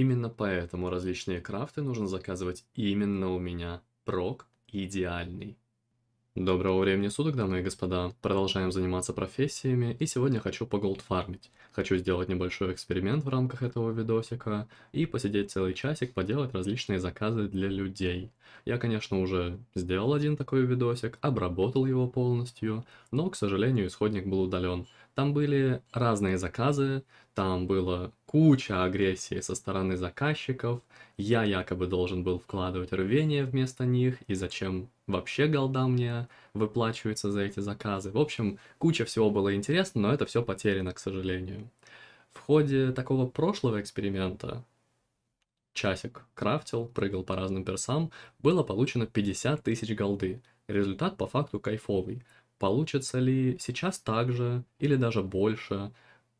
Именно поэтому различные крафты нужно заказывать именно у меня. Прок идеальный. Доброго времени суток, дамы и господа. Продолжаем заниматься профессиями, и сегодня хочу поголдфармить. Хочу сделать небольшой эксперимент в рамках этого видосика и посидеть целый часик, поделать различные заказы для людей. Я, конечно, уже сделал один такой видосик, обработал его полностью, но, к сожалению, исходник был удален. Там были разные заказы, там было куча агрессии со стороны заказчиков, я якобы должен был вкладывать рвение вместо них, и зачем вообще голда мне выплачивается за эти заказы. В общем, куча всего было интересно, но это все потеряно, к сожалению. В ходе такого прошлого эксперимента часик крафтил, прыгал по разным персам, было получено 50 тысяч голды. Результат по факту кайфовый. Получится ли сейчас так же или даже больше,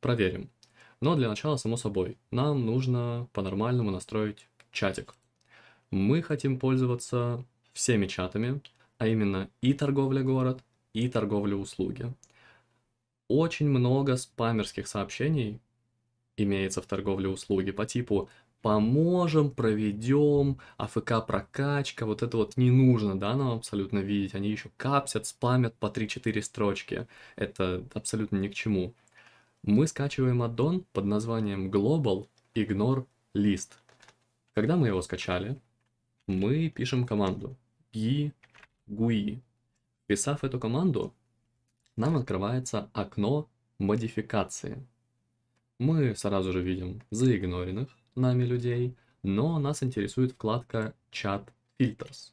проверим. Но для начала, само собой, нам нужно по-нормальному настроить чатик. Мы хотим пользоваться всеми чатами, а именно и торговля город, и торговля услуги. Очень много спамерских сообщений имеется в торговле услуги по типу поможем, проведем, АФК прокачка, вот это вот не нужно, да, нам абсолютно видеть. Они еще капсят, спамят по 3-4 строчки. Это абсолютно ни к чему мы скачиваем аддон под названием Global Ignore List. Когда мы его скачали, мы пишем команду gui. Писав эту команду, нам открывается окно модификации. Мы сразу же видим заигноренных нами людей, но нас интересует вкладка чат Filters.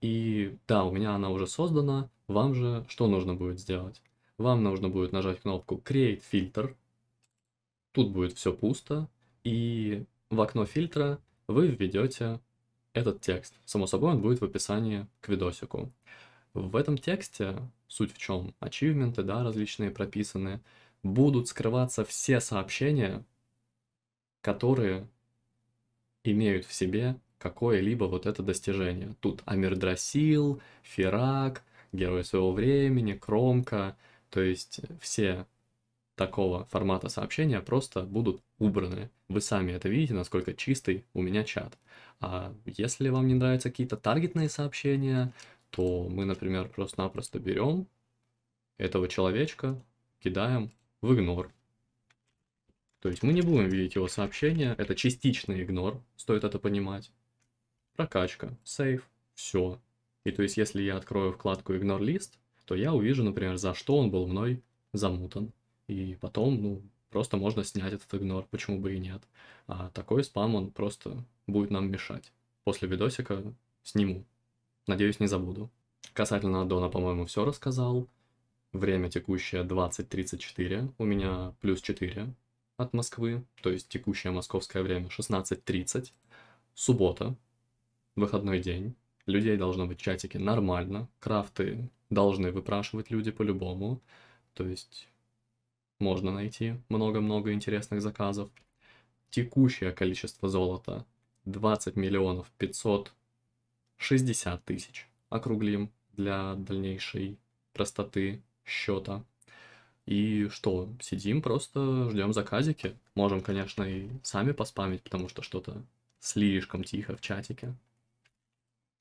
И да, у меня она уже создана, вам же что нужно будет сделать? вам нужно будет нажать кнопку Create Filter. Тут будет все пусто. И в окно фильтра вы введете этот текст. Само собой, он будет в описании к видосику. В этом тексте, суть в чем, ачивменты, да, различные прописаны, будут скрываться все сообщения, которые имеют в себе какое-либо вот это достижение. Тут Амирдрасил, Ферак, Герой своего времени, Кромка — то есть все такого формата сообщения просто будут убраны. Вы сами это видите, насколько чистый у меня чат. А если вам не нравятся какие-то таргетные сообщения, то мы, например, просто-напросто берем этого человечка, кидаем в игнор. То есть мы не будем видеть его сообщения, это частичный игнор, стоит это понимать. Прокачка, сейф, все. И то есть если я открою вкладку игнор лист, то я увижу, например, за что он был мной замутан. И потом, ну, просто можно снять этот игнор, почему бы и нет. А такой спам, он просто будет нам мешать. После видосика сниму. Надеюсь, не забуду. Касательно аддона, по-моему, все рассказал. Время текущее 20.34, у меня плюс 4 от Москвы, то есть текущее московское время 16.30. Суббота, выходной день людей должно быть в чатике нормально, крафты должны выпрашивать люди по-любому, то есть можно найти много-много интересных заказов. Текущее количество золота 20 миллионов 560 тысяч, округлим для дальнейшей простоты счета. И что, сидим просто, ждем заказики. Можем, конечно, и сами поспамить, потому что что-то слишком тихо в чатике.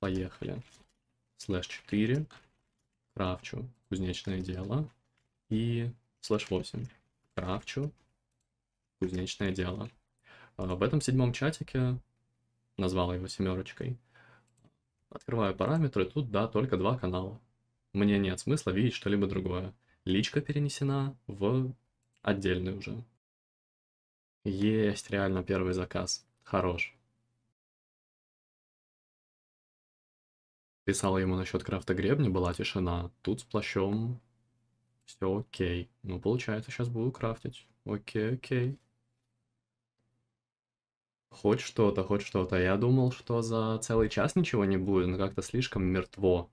Поехали. Слэш 4. Крафчу кузнечное дело. И слэш 8. Крафчу кузнечное дело. А, в этом седьмом чатике, назвала его семерочкой, открываю параметры, тут, да, только два канала. Мне нет смысла видеть что-либо другое. Личка перенесена в отдельный уже. Есть реально первый заказ. Хорош. Писала ему насчет крафта гребни, была тишина. Тут с плащом все окей. Ну, получается, сейчас буду крафтить. Окей, окей. Хоть что-то, хоть что-то. Я думал, что за целый час ничего не будет, но как-то слишком мертво.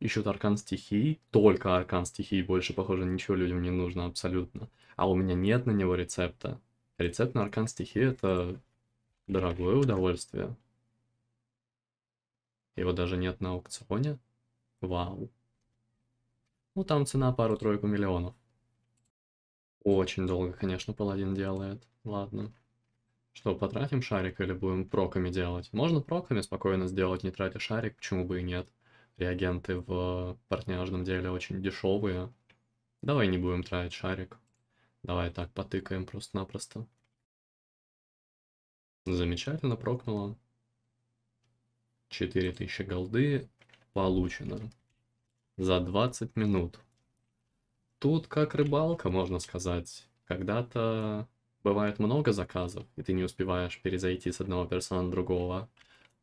Ищут аркан стихий, только аркан стихий, больше, похоже, ничего людям не нужно абсолютно. А у меня нет на него рецепта. Рецепт на аркан стихии это дорогое удовольствие. Его даже нет на аукционе. Вау. Ну там цена пару-тройку миллионов. Очень долго, конечно, паладин делает. Ладно. Что, потратим шарик или будем проками делать? Можно проками спокойно сделать, не тратя шарик, почему бы и нет. Реагенты в партняжном деле очень дешевые. Давай не будем тратить шарик. Давай так потыкаем просто-напросто. Замечательно, прокнуло. 4000 голды получено за 20 минут. Тут как рыбалка, можно сказать. Когда-то бывает много заказов, и ты не успеваешь перезайти с одного персона на другого.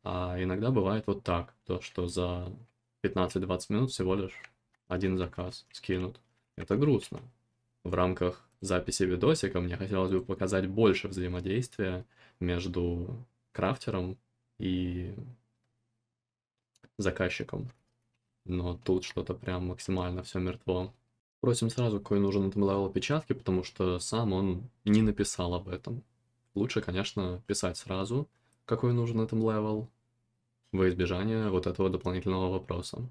А иногда бывает вот так, то что за 15-20 минут всего лишь один заказ скинут. Это грустно. В рамках записи видосика мне хотелось бы показать больше взаимодействия между крафтером и заказчиком. Но тут что-то прям максимально все мертво. Просим сразу, какой нужен этом левел печатки, потому что сам он не написал об этом. Лучше, конечно, писать сразу, какой нужен этом левел, во избежание вот этого дополнительного вопроса.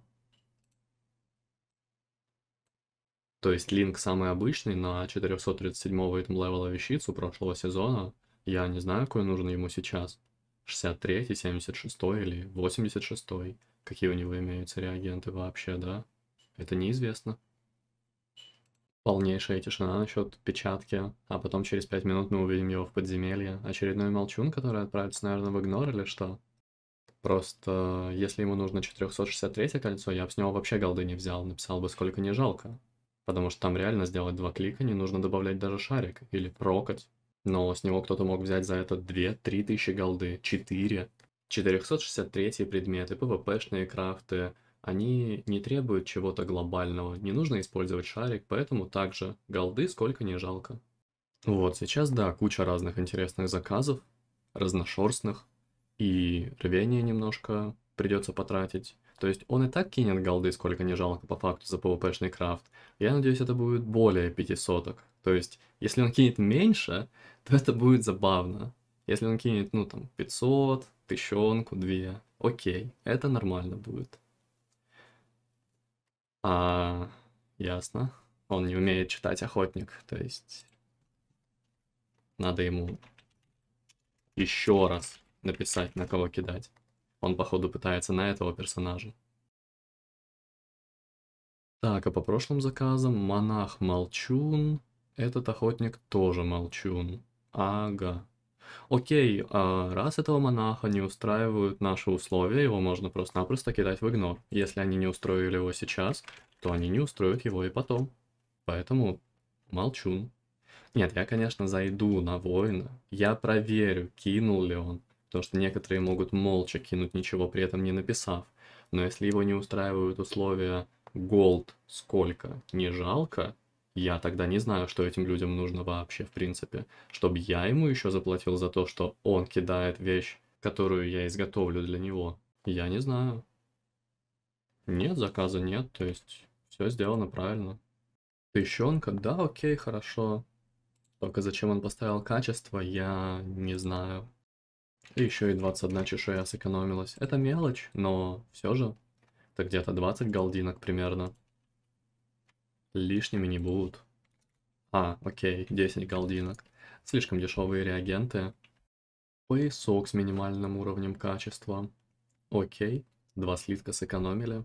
То есть линк самый обычный на 437-го этом левела вещицу прошлого сезона. Я не знаю, какой нужен ему сейчас. 63, 76 или 86. Какие у него имеются реагенты вообще, да? Это неизвестно. Полнейшая тишина насчет печатки, а потом через пять минут мы увидим его в подземелье. Очередной молчун, который отправится, наверное, в игнор или что? Просто если ему нужно 463 кольцо, я бы с него вообще голды не взял, написал бы сколько не жалко. Потому что там реально сделать два клика не нужно добавлять даже шарик или прокать. Но с него кто-то мог взять за это 2-3 тысячи голды, 4. 463 предметы, PvP-шные крафты, они не требуют чего-то глобального, не нужно использовать шарик, поэтому также голды сколько не жалко. Вот, сейчас, да, куча разных интересных заказов, разношерстных, и рвение немножко придется потратить. То есть он и так кинет голды, сколько не жалко по факту за PvP-шный крафт. Я надеюсь, это будет более соток, То есть, если он кинет меньше, то это будет забавно. Если он кинет, ну, там, 500, тысячонку, две, окей, это нормально будет. А, ясно. Он не умеет читать охотник, то есть надо ему еще раз написать, на кого кидать. Он, походу, пытается на этого персонажа. Так, а по прошлым заказам монах молчун, этот охотник тоже молчун. Ага окей, а, раз этого монаха не устраивают наши условия, его можно просто-напросто кидать в игнор. Если они не устроили его сейчас, то они не устроят его и потом. Поэтому молчун. Нет, я, конечно, зайду на воина. Я проверю, кинул ли он. Потому что некоторые могут молча кинуть, ничего при этом не написав. Но если его не устраивают условия голд сколько, не жалко, я тогда не знаю, что этим людям нужно вообще, в принципе. Чтобы я ему еще заплатил за то, что он кидает вещь, которую я изготовлю для него, я не знаю. Нет, заказа нет, то есть все сделано правильно. Тыщенка, да, окей, хорошо. Только зачем он поставил качество, я не знаю. И еще и 21 чешуя сэкономилась. Это мелочь, но все же. Это где-то 20 голдинок примерно лишними не будут. А, окей, 10 голдинок. Слишком дешевые реагенты. Поясок с минимальным уровнем качества. Окей, два слитка сэкономили.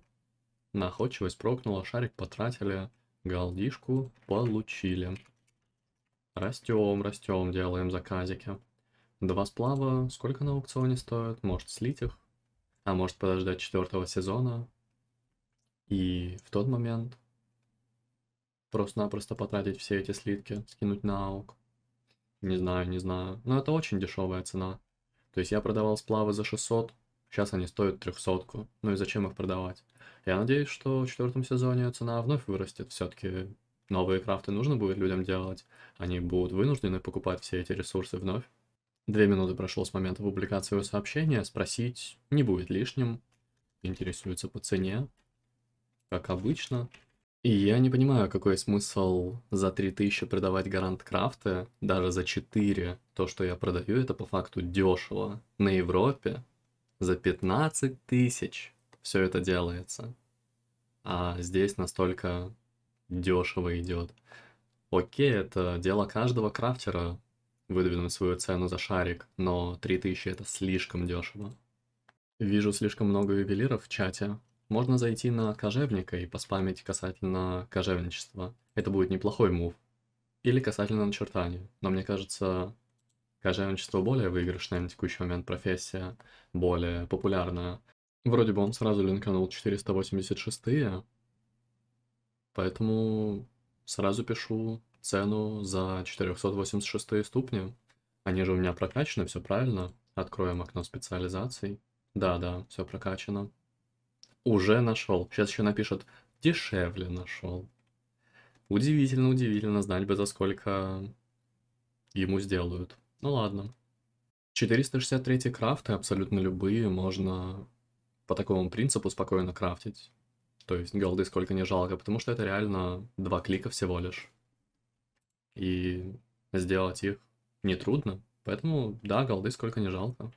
Находчивость прокнула, шарик потратили, голдишку получили. Растем, растем, делаем заказики. Два сплава, сколько на аукционе стоят? Может слить их? А может подождать четвертого сезона? И в тот момент Просто-напросто потратить все эти слитки, скинуть на аук. Не знаю, не знаю. Но это очень дешевая цена. То есть я продавал сплавы за 600, сейчас они стоят 300. Ну и зачем их продавать? Я надеюсь, что в четвертом сезоне цена вновь вырастет. Все-таки новые крафты нужно будет людям делать. Они будут вынуждены покупать все эти ресурсы вновь. Две минуты прошло с момента публикации сообщения. Спросить не будет лишним. Интересуется по цене. Как обычно я не понимаю, какой смысл за 3000 продавать гарант крафты, даже за 4. То, что я продаю, это по факту дешево. На Европе за 15 тысяч все это делается. А здесь настолько дешево идет. Окей, это дело каждого крафтера выдвинуть свою цену за шарик, но 3000 это слишком дешево. Вижу слишком много ювелиров в чате. Можно зайти на кожевника и поспамить касательно кожевничества. Это будет неплохой мув. Или касательно начертания. Но мне кажется, кожевничество более выигрышная на текущий момент профессия, более популярная. Вроде бы он сразу линканул 486 поэтому сразу пишу цену за 486 ступни. Они же у меня прокачаны, все правильно. Откроем окно специализаций. Да-да, все прокачано. Уже нашел. Сейчас еще напишут, дешевле нашел. Удивительно, удивительно, знать бы за сколько ему сделают. Ну ладно. 463 крафты, абсолютно любые, можно по такому принципу спокойно крафтить. То есть голды сколько не жалко, потому что это реально два клика всего лишь. И сделать их нетрудно. Поэтому, да, голды сколько не жалко.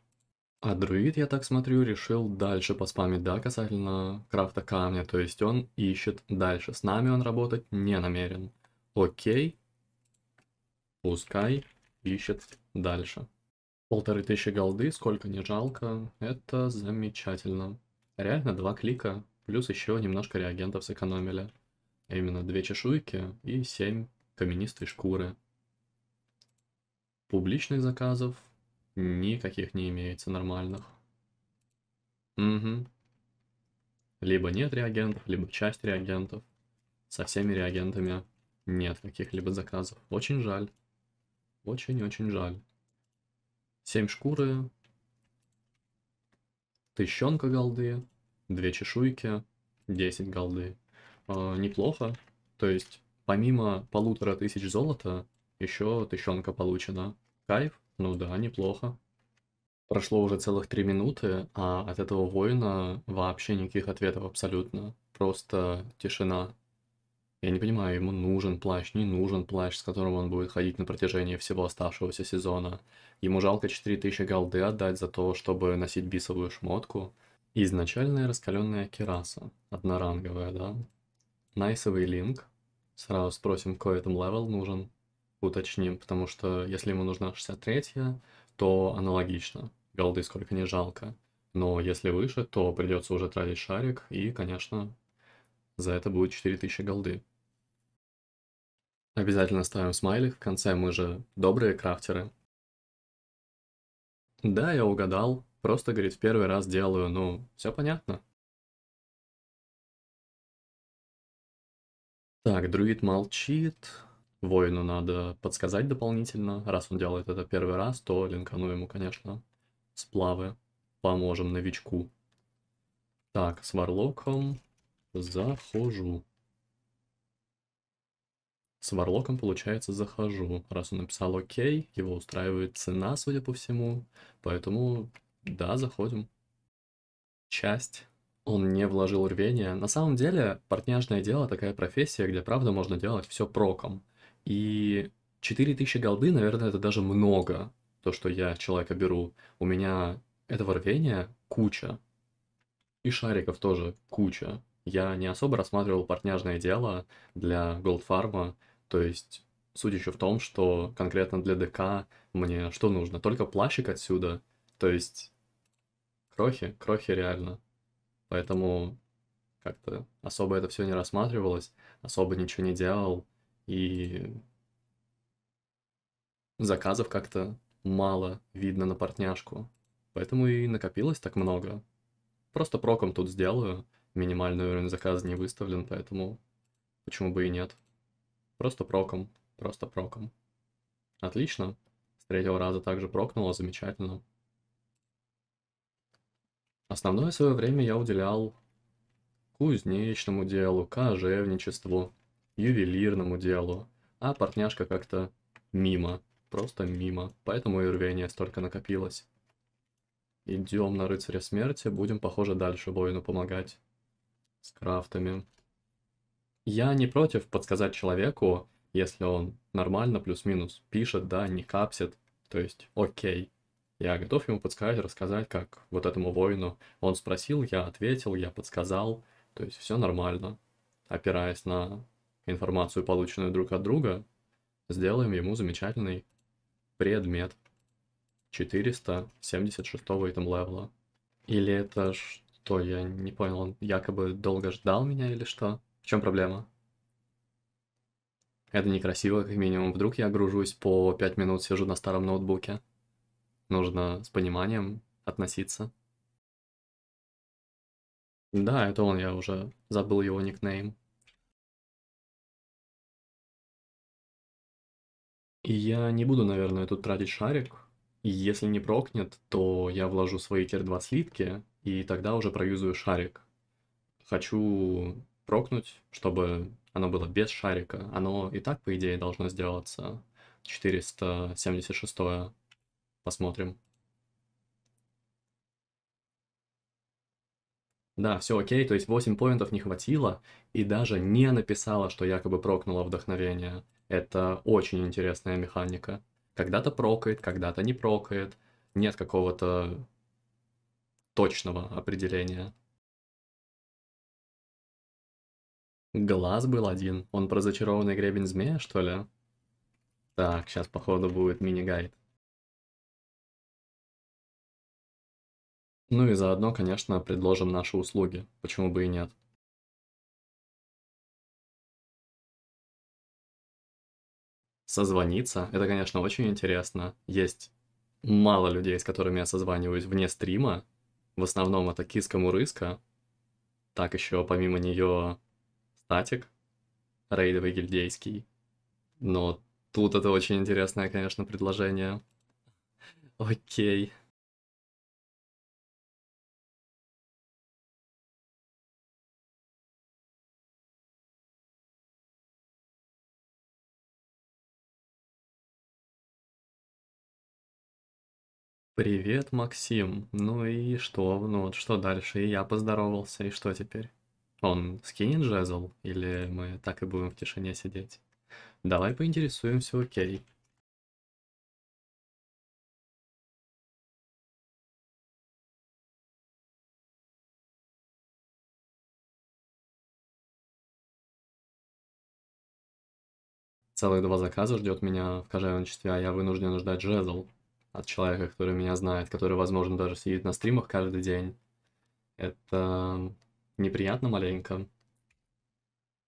А друид, я так смотрю, решил дальше поспамить, да, касательно крафта камня, то есть он ищет дальше. С нами он работать не намерен. Окей. Пускай ищет дальше. Полторы тысячи голды, сколько не жалко, это замечательно. Реально два клика, плюс еще немножко реагентов сэкономили. именно две чешуйки и семь каменистой шкуры. Публичных заказов Никаких не имеется нормальных. Угу. Либо нет реагентов, либо часть реагентов. Со всеми реагентами нет каких-либо заказов. Очень жаль. Очень-очень жаль. 7 шкуры. Тыщенка голды. две чешуйки. десять голды. Э, неплохо. То есть, помимо полутора тысяч золота, еще тыщенка получена. Кайф. Ну да, неплохо. Прошло уже целых три минуты, а от этого воина вообще никаких ответов абсолютно. Просто тишина. Я не понимаю, ему нужен плащ, не нужен плащ, с которым он будет ходить на протяжении всего оставшегося сезона. Ему жалко 4000 голды отдать за то, чтобы носить бисовую шмотку. Изначальная раскаленная кераса, одноранговая, да? Найсовый линк. Сразу спросим, какой этом левел нужен уточним, потому что если ему нужна 63-я, то аналогично. Голды сколько не жалко. Но если выше, то придется уже тратить шарик, и, конечно, за это будет 4000 голды. Обязательно ставим смайлик, в конце мы же добрые крафтеры. Да, я угадал, просто, говорит, в первый раз делаю, ну, все понятно. Так, друид молчит, воину надо подсказать дополнительно. Раз он делает это первый раз, то линкану ему, конечно, сплавы. Поможем новичку. Так, с варлоком захожу. С варлоком, получается, захожу. Раз он написал окей, его устраивает цена, судя по всему. Поэтому, да, заходим. Часть. Он не вложил рвения. На самом деле, партняжное дело такая профессия, где, правда, можно делать все проком. И 4000 голды, наверное, это даже много, то, что я человека беру. У меня этого рвения куча. И шариков тоже куча. Я не особо рассматривал партняжное дело для Голдфарма, то есть суть еще в том, что конкретно для ДК мне что нужно? Только плащик отсюда, то есть крохи, крохи реально. Поэтому как-то особо это все не рассматривалось, особо ничего не делал и заказов как-то мало видно на партняшку, Поэтому и накопилось так много. Просто проком тут сделаю, минимальный уровень заказа не выставлен, поэтому почему бы и нет. Просто проком, просто проком. Отлично. С третьего раза также прокнуло, замечательно. Основное свое время я уделял кузнечному делу, кожевничеству – ювелирному делу, а партняшка как-то мимо, просто мимо, поэтому и рвение столько накопилось. Идем на рыцаря смерти, будем, похоже, дальше воину помогать. С крафтами. Я не против подсказать человеку, если он нормально плюс-минус пишет, да, не капсит, то есть окей. Я готов ему подсказать, рассказать, как вот этому воину. Он спросил, я ответил, я подсказал, то есть все нормально, опираясь на информацию, полученную друг от друга, сделаем ему замечательный предмет 476 item левела. Или это что? Я не понял, он якобы долго ждал меня или что? В чем проблема? Это некрасиво, как минимум. Вдруг я гружусь по 5 минут, сижу на старом ноутбуке. Нужно с пониманием относиться. Да, это он, я уже забыл его никнейм. И я не буду, наверное, тут тратить шарик. И если не прокнет, то я вложу свои тир-2 слитки, и тогда уже проюзаю шарик. Хочу прокнуть, чтобы оно было без шарика. Оно и так, по идее, должно сделаться. 476 -е. Посмотрим. Да, все окей, то есть 8 поинтов не хватило, и даже не написала, что якобы прокнула вдохновение. Это очень интересная механика. Когда-то прокает, когда-то не прокает. Нет какого-то точного определения. Глаз был один. Он про зачарованный гребень змея, что ли? Так, сейчас, походу, будет мини-гайд. Ну и заодно, конечно, предложим наши услуги. Почему бы и нет? созвониться. Это, конечно, очень интересно. Есть мало людей, с которыми я созваниваюсь вне стрима. В основном это киска мурыска. Так еще помимо нее статик, рейдовый гильдейский. Но тут это очень интересное, конечно, предложение. Окей. Okay. Привет, Максим. Ну и что? Ну вот что дальше? И я поздоровался, и что теперь? Он скинет жезл? Или мы так и будем в тишине сидеть? Давай поинтересуемся, окей. Целых два заказа ждет меня в кожевничестве, а я вынужден ждать жезл от человека, который меня знает, который, возможно, даже сидит на стримах каждый день. Это неприятно маленько.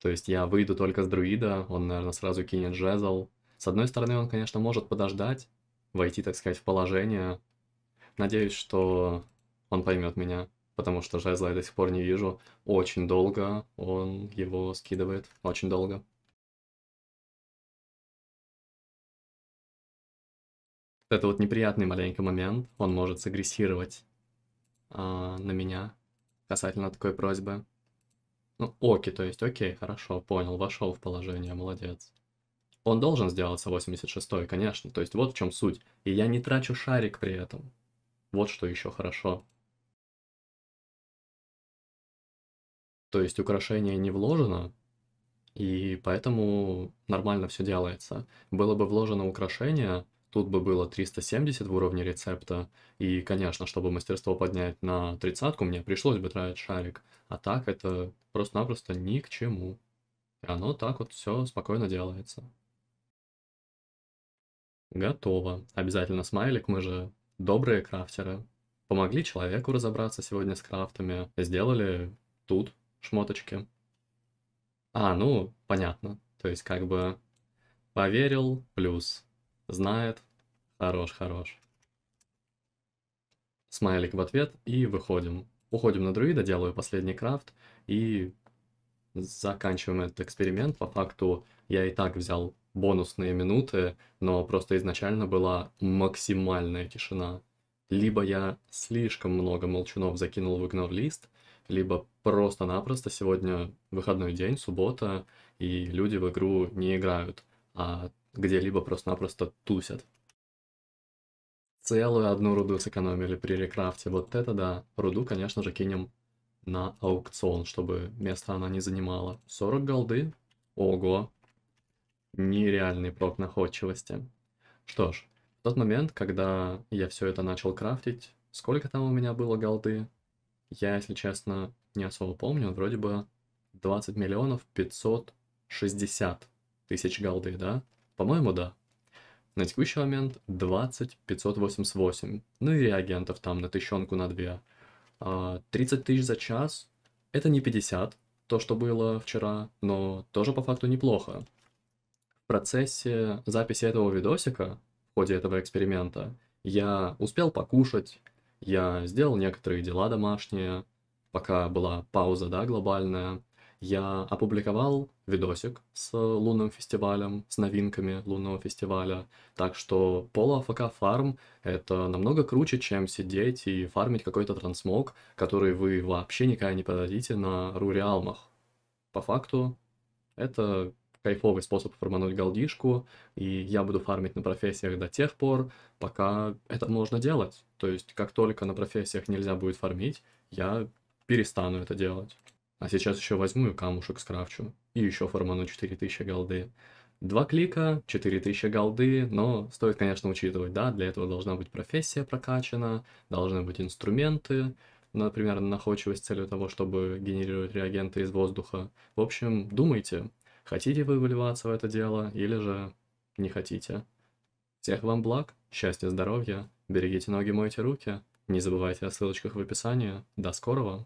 То есть я выйду только с друида, он, наверное, сразу кинет жезл. С одной стороны, он, конечно, может подождать, войти, так сказать, в положение. Надеюсь, что он поймет меня, потому что жезла я до сих пор не вижу. Очень долго он его скидывает, очень долго. Это вот неприятный маленький момент, он может сагрессировать э, на меня касательно такой просьбы. Ну, оки, то есть, окей, хорошо, понял, вошел в положение, молодец. Он должен сделаться 86-й, конечно, то есть вот в чем суть. И я не трачу шарик при этом. Вот что еще хорошо. То есть украшение не вложено, и поэтому нормально все делается. Было бы вложено украшение, Тут бы было 370 в уровне рецепта. И, конечно, чтобы мастерство поднять на тридцатку, мне пришлось бы тратить шарик. А так это просто-напросто ни к чему. И оно так вот все спокойно делается. Готово. Обязательно смайлик, мы же добрые крафтеры. Помогли человеку разобраться сегодня с крафтами. Сделали тут шмоточки. А, ну, понятно. То есть как бы поверил плюс Знает. Хорош, хорош. Смайлик в ответ и выходим. Уходим на друида, делаю последний крафт и заканчиваем этот эксперимент. По факту я и так взял бонусные минуты, но просто изначально была максимальная тишина. Либо я слишком много молчунов закинул в игнор лист, либо просто-напросто сегодня выходной день, суббота, и люди в игру не играют. А где-либо просто-напросто тусят. Целую одну руду сэкономили при рекрафте. Вот это да. Руду, конечно же, кинем на аукцион, чтобы место она не занимала. 40 голды. Ого. Нереальный прок находчивости. Что ж, в тот момент, когда я все это начал крафтить, сколько там у меня было голды? Я, если честно, не особо помню. Вроде бы 20 миллионов 560 тысяч голды, да? По-моему, да. На текущий момент 20 588. Ну и реагентов там на тысячонку, на две. 30 а, тысяч за час. Это не 50, то, что было вчера, но тоже по факту неплохо. В процессе записи этого видосика, в ходе этого эксперимента, я успел покушать, я сделал некоторые дела домашние, пока была пауза, да, глобальная я опубликовал видосик с лунным фестивалем, с новинками лунного фестиваля. Так что Polo AFK Farm это намного круче, чем сидеть и фармить какой-то трансмог, который вы вообще никогда не продадите на руриалмах. По факту это кайфовый способ формануть голдишку, и я буду фармить на профессиях до тех пор, пока это можно делать. То есть, как только на профессиях нельзя будет фармить, я перестану это делать. А сейчас еще возьму и камушек скрафчу. И еще форману 4000 голды. Два клика, 4000 голды, но стоит, конечно, учитывать, да, для этого должна быть профессия прокачана, должны быть инструменты, например, находчивость с целью того, чтобы генерировать реагенты из воздуха. В общем, думайте, хотите вы вливаться в это дело или же не хотите. Всех вам благ, счастья, здоровья, берегите ноги, мойте руки. Не забывайте о ссылочках в описании. До скорого!